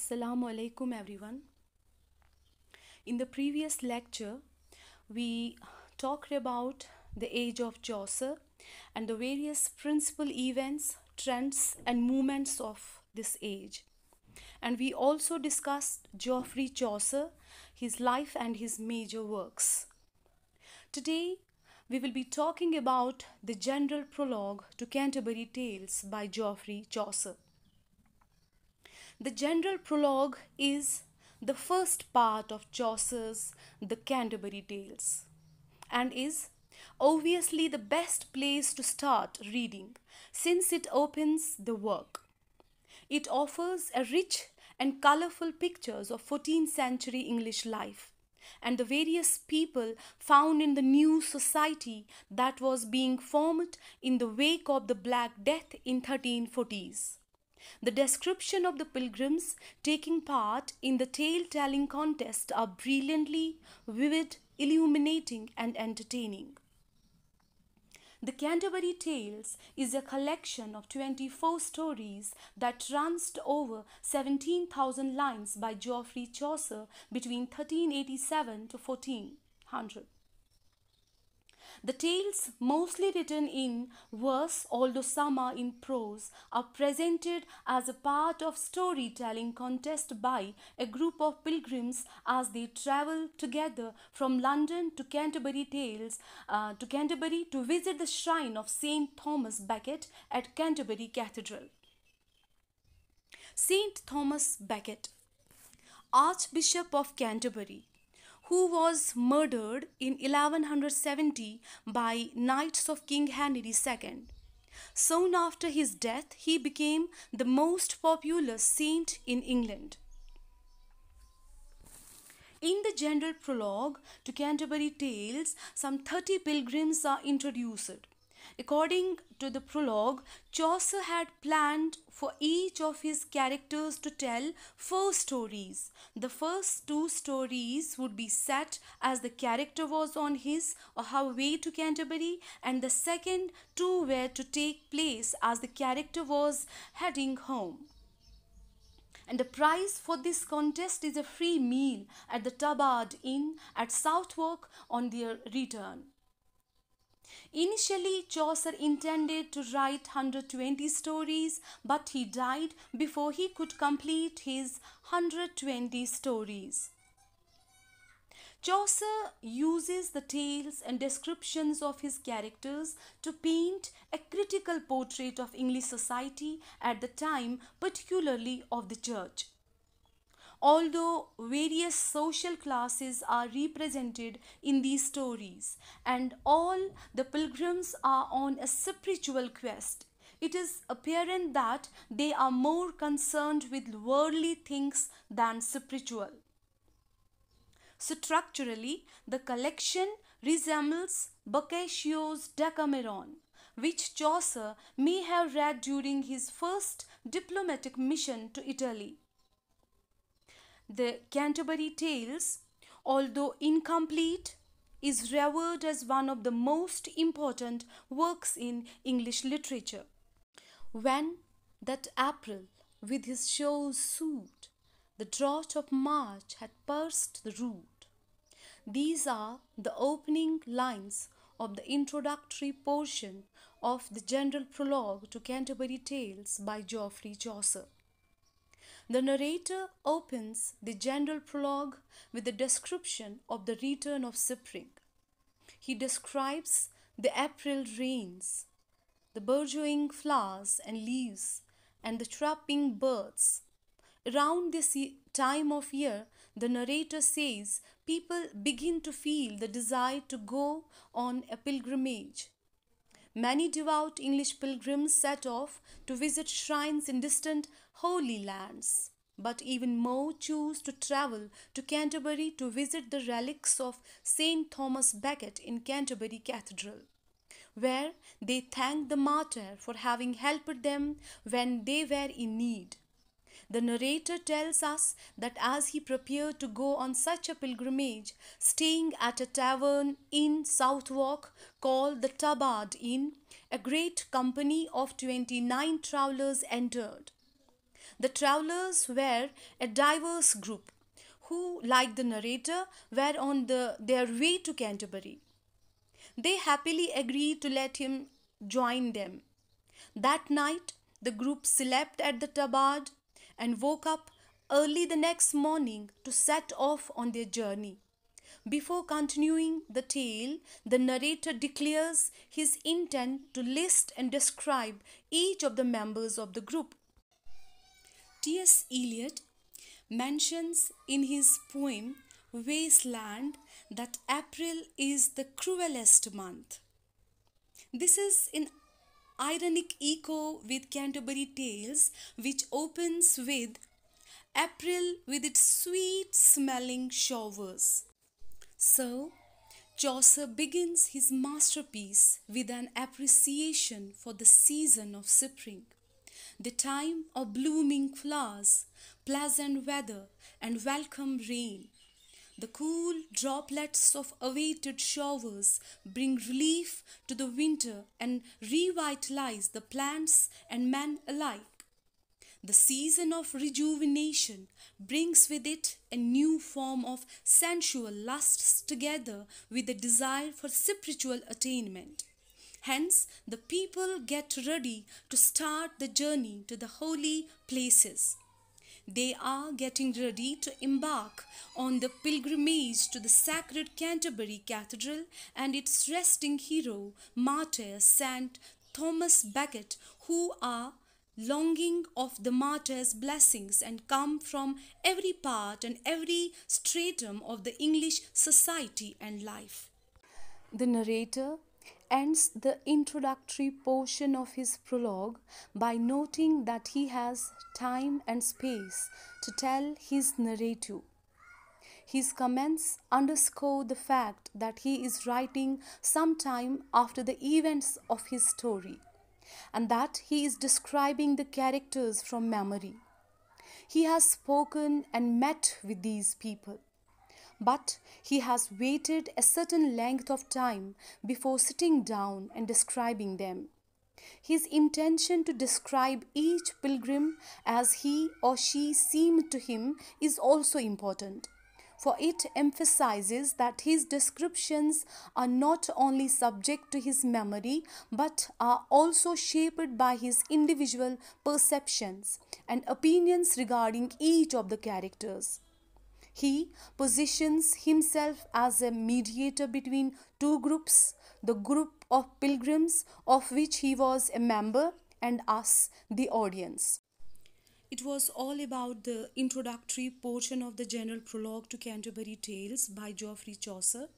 Assalamu alaikum everyone. In the previous lecture, we talked about the age of Chaucer and the various principal events, trends and movements of this age. And we also discussed Geoffrey Chaucer, his life and his major works. Today, we will be talking about the general prologue to Canterbury Tales by Geoffrey Chaucer. The general prologue is the first part of Chaucer's The Canterbury Tales and is obviously the best place to start reading since it opens the work. It offers a rich and colorful pictures of 14th century English life and the various people found in the new society that was being formed in the wake of the Black Death in 1340s. The description of the pilgrims taking part in the tale telling contest are brilliantly vivid, illuminating, and entertaining. The Canterbury Tales is a collection of 24 stories that runs over 17,000 lines by Geoffrey Chaucer between 1387 to 1400. The tales, mostly written in verse, although some are in prose, are presented as a part of storytelling contest by a group of pilgrims as they travel together from London to Canterbury Tales uh, to Canterbury to visit the shrine of St. Thomas Becket at Canterbury Cathedral. St. Thomas Becket, Archbishop of Canterbury, who was murdered in 1170 by Knights of King Henry II. Soon after his death, he became the most popular saint in England. In the general prologue to Canterbury Tales, some 30 pilgrims are introduced. According to the prologue, Chaucer had planned for each of his characters to tell four stories. The first two stories would be set as the character was on his or her way to Canterbury, and the second two were to take place as the character was heading home. And the prize for this contest is a free meal at the Tabard Inn at Southwark on their return. Initially, Chaucer intended to write 120 stories, but he died before he could complete his 120 stories. Chaucer uses the tales and descriptions of his characters to paint a critical portrait of English society at the time, particularly of the church although various social classes are represented in these stories and all the pilgrims are on a spiritual quest it is apparent that they are more concerned with worldly things than spiritual structurally the collection resembles Boccaccio's Decameron, which Chaucer may have read during his first diplomatic mission to Italy. The Canterbury Tales, although incomplete, is revered as one of the most important works in English literature. When that April, with his shoals suit, the drought of March had burst the root. These are the opening lines of the introductory portion of the general prologue to Canterbury Tales by Geoffrey Chaucer. The narrator opens the general prologue with a description of the return of spring. He describes the April rains, the bourgeoning flowers and leaves, and the chirping birds. Around this time of year, the narrator says people begin to feel the desire to go on a pilgrimage Many devout English pilgrims set off to visit shrines in distant holy lands, but even more choose to travel to Canterbury to visit the relics of St. Thomas Becket in Canterbury Cathedral, where they thank the martyr for having helped them when they were in need. The narrator tells us that as he prepared to go on such a pilgrimage, staying at a tavern in Southwark called the Tabard Inn, a great company of 29 travellers entered. The travellers were a diverse group who, like the narrator, were on the, their way to Canterbury. They happily agreed to let him join them. That night, the group slept at the tabard and woke up early the next morning to set off on their journey. Before continuing the tale, the narrator declares his intent to list and describe each of the members of the group. T.S. Eliot mentions in his poem Wasteland that April is the cruelest month. This is in ironic echo with Canterbury Tales, which opens with April with its sweet smelling showers. So, Chaucer begins his masterpiece with an appreciation for the season of spring, the time of blooming flowers, pleasant weather, and welcome rain the cool droplets of awaited showers bring relief to the winter and revitalize the plants and man alike. The season of rejuvenation brings with it a new form of sensual lusts together with a desire for spiritual attainment. Hence, the people get ready to start the journey to the holy places. They are getting ready to embark on the pilgrimage to the sacred Canterbury Cathedral and its resting hero, martyr Saint Thomas Becket, who are longing of the martyr's blessings and come from every part and every stratum of the English society and life. The narrator ends the introductory portion of his prologue by noting that he has time and space to tell his narrative. His comments underscore the fact that he is writing sometime after the events of his story and that he is describing the characters from memory. He has spoken and met with these people. But he has waited a certain length of time before sitting down and describing them. His intention to describe each pilgrim as he or she seemed to him is also important, for it emphasizes that his descriptions are not only subject to his memory but are also shaped by his individual perceptions and opinions regarding each of the characters. He positions himself as a mediator between two groups the group of pilgrims, of which he was a member, and us, the audience. It was all about the introductory portion of the general prologue to Canterbury Tales by Geoffrey Chaucer.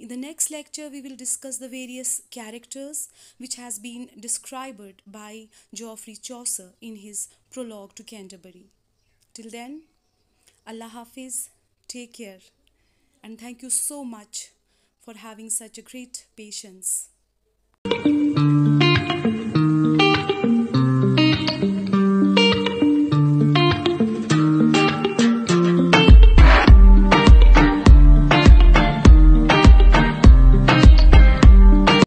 In the next lecture, we will discuss the various characters which has been described by Geoffrey Chaucer in his prologue to Canterbury. Till then, Allah Hafiz. Take care and thank you so much for having such a great patience.